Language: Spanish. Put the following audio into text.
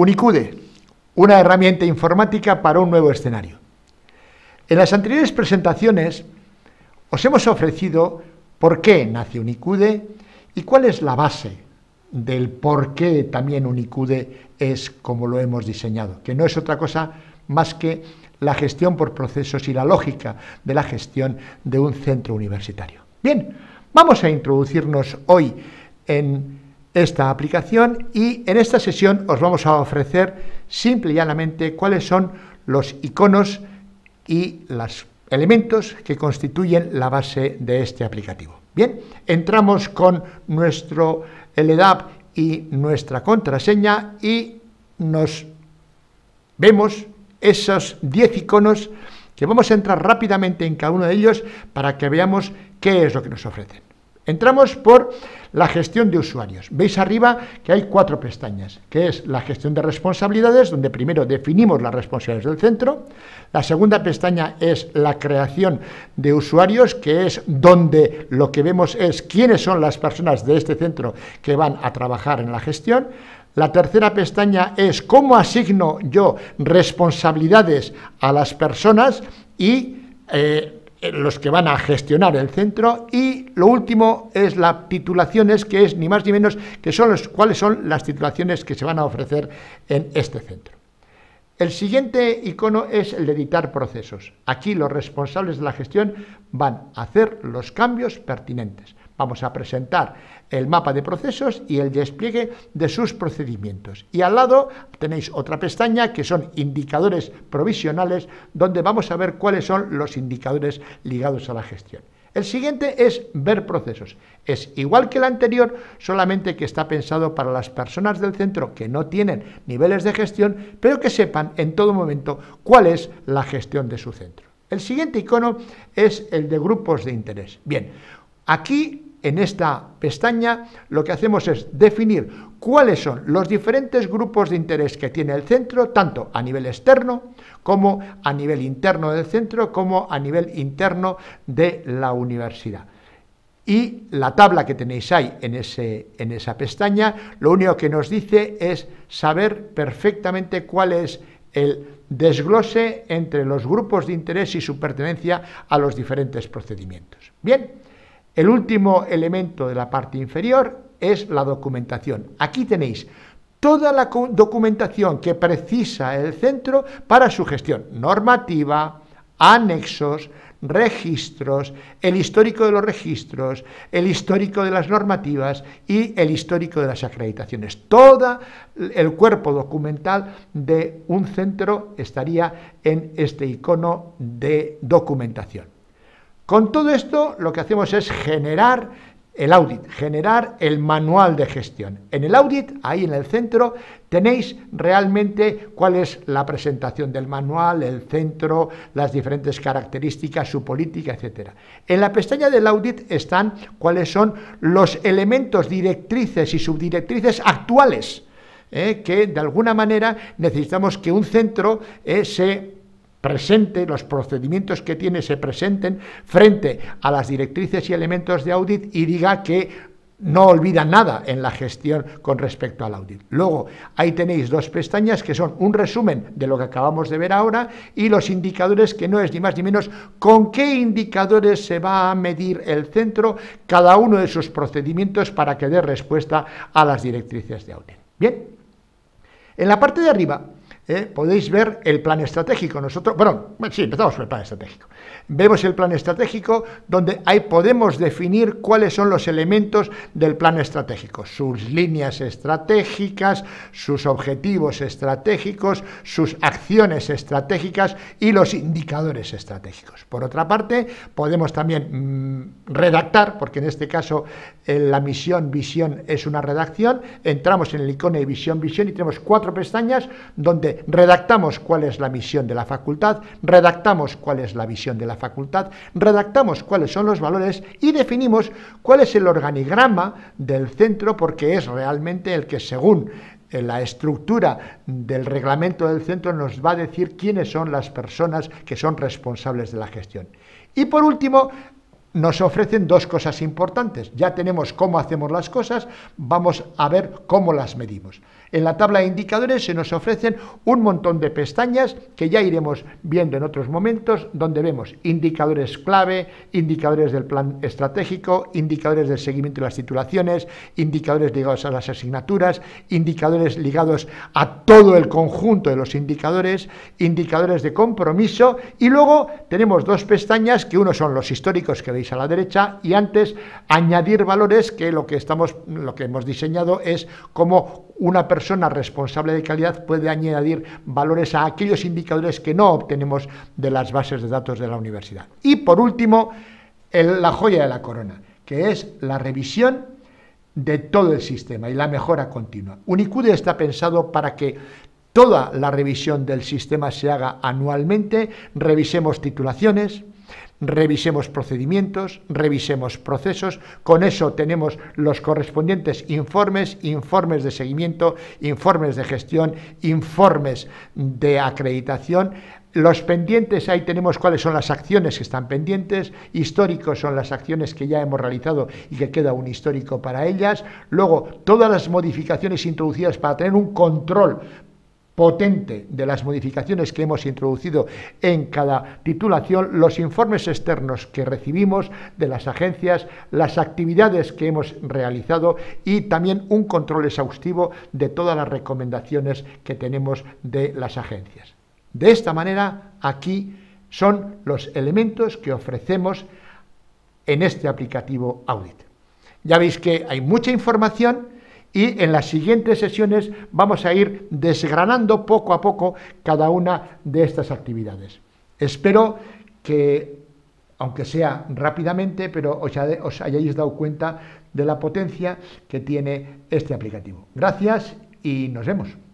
Unicude, una herramienta informática para un nuevo escenario. En las anteriores presentaciones os hemos ofrecido por qué nace Unicude y cuál es la base del por qué también Unicude es como lo hemos diseñado, que no es otra cosa más que la gestión por procesos y la lógica de la gestión de un centro universitario. Bien, vamos a introducirnos hoy en esta aplicación y en esta sesión os vamos a ofrecer simple y llanamente cuáles son los iconos y los elementos que constituyen la base de este aplicativo. Bien, entramos con nuestro LDAP y nuestra contraseña y nos vemos esos 10 iconos que vamos a entrar rápidamente en cada uno de ellos para que veamos qué es lo que nos ofrecen. Entramos por la gestión de usuarios. Veis arriba que hay cuatro pestañas, que es la gestión de responsabilidades, donde primero definimos las responsabilidades del centro. La segunda pestaña es la creación de usuarios, que es donde lo que vemos es quiénes son las personas de este centro que van a trabajar en la gestión. La tercera pestaña es cómo asigno yo responsabilidades a las personas y... Eh, eh, los que van a gestionar el centro y lo último es las titulaciones que es ni más ni menos que son los, cuáles son las titulaciones que se van a ofrecer en este centro. El siguiente icono es el de editar procesos. Aquí los responsables de la gestión van a hacer los cambios pertinentes. Vamos a presentar el mapa de procesos y el despliegue de sus procedimientos. Y al lado tenéis otra pestaña que son indicadores provisionales, donde vamos a ver cuáles son los indicadores ligados a la gestión. El siguiente es ver procesos. Es igual que el anterior, solamente que está pensado para las personas del centro que no tienen niveles de gestión, pero que sepan en todo momento cuál es la gestión de su centro. El siguiente icono es el de grupos de interés. Bien, aquí en esta pestaña lo que hacemos es definir cuáles son los diferentes grupos de interés que tiene el centro, tanto a nivel externo como a nivel interno del centro, como a nivel interno de la universidad. Y la tabla que tenéis ahí en, en esa pestaña, lo único que nos dice es saber perfectamente cuál es el desglose entre los grupos de interés y su pertenencia a los diferentes procedimientos. Bien. El último elemento de la parte inferior es la documentación. Aquí tenéis toda la documentación que precisa el centro para su gestión, normativa, anexos, registros, el histórico de los registros, el histórico de las normativas y el histórico de las acreditaciones. Todo el cuerpo documental de un centro estaría en este icono de documentación. Con todo esto lo que hacemos es generar el audit, generar el manual de gestión. En el audit, ahí en el centro, tenéis realmente cuál es la presentación del manual, el centro, las diferentes características, su política, etc. En la pestaña del audit están cuáles son los elementos directrices y subdirectrices actuales, eh, que de alguna manera necesitamos que un centro eh, se presente, los procedimientos que tiene se presenten frente a las directrices y elementos de audit y diga que no olvida nada en la gestión con respecto al audit. Luego, ahí tenéis dos pestañas que son un resumen de lo que acabamos de ver ahora y los indicadores que no es ni más ni menos con qué indicadores se va a medir el centro cada uno de sus procedimientos para que dé respuesta a las directrices de audit. Bien, en la parte de arriba ¿eh? podéis ver el plan estratégico. Nosotros, bueno, sí, empezamos por el plan estratégico. Vemos el plan estratégico donde ahí podemos definir cuáles son los elementos del plan estratégico, sus líneas estratégicas, sus objetivos estratégicos, sus acciones estratégicas y los indicadores estratégicos. Por otra parte, podemos también mm, redactar, porque en este caso eh, la misión, visión es una redacción, entramos en el icono de visión, visión y tenemos cuatro pestañas donde redactamos cuál es la misión de la facultad, redactamos cuál es la visión de la facultad, redactamos cuáles son los valores y definimos cuál es el organigrama del centro porque es realmente el que según eh, la estructura del reglamento del centro nos va a decir quiénes son las personas que son responsables de la gestión. Y por último, nos ofrecen dos cosas importantes. Ya tenemos cómo hacemos las cosas, vamos a ver cómo las medimos. En la tabla de indicadores se nos ofrecen un montón de pestañas que ya iremos viendo en otros momentos, donde vemos indicadores clave, indicadores del plan estratégico, indicadores del seguimiento de las titulaciones, indicadores ligados a las asignaturas, indicadores ligados a todo el conjunto de los indicadores, indicadores de compromiso y luego tenemos dos pestañas que uno son los históricos que a la derecha, y antes añadir valores que lo que, estamos, lo que hemos diseñado es cómo una persona responsable de calidad puede añadir valores a aquellos indicadores que no obtenemos de las bases de datos de la universidad. Y por último, la joya de la corona, que es la revisión de todo el sistema y la mejora continua. Unicude está pensado para que toda la revisión del sistema se haga anualmente, revisemos titulaciones, revisemos procedimientos, revisemos procesos, con eso tenemos los correspondientes informes, informes de seguimiento, informes de gestión, informes de acreditación, los pendientes, ahí tenemos cuáles son las acciones que están pendientes, históricos son las acciones que ya hemos realizado y que queda un histórico para ellas, luego todas las modificaciones introducidas para tener un control, potente de las modificaciones que hemos introducido en cada titulación, los informes externos que recibimos de las agencias, las actividades que hemos realizado y también un control exhaustivo de todas las recomendaciones que tenemos de las agencias. De esta manera, aquí son los elementos que ofrecemos en este aplicativo Audit. Ya veis que hay mucha información, y en las siguientes sesiones vamos a ir desgranando poco a poco cada una de estas actividades. Espero que, aunque sea rápidamente, pero os, os hayáis dado cuenta de la potencia que tiene este aplicativo. Gracias y nos vemos.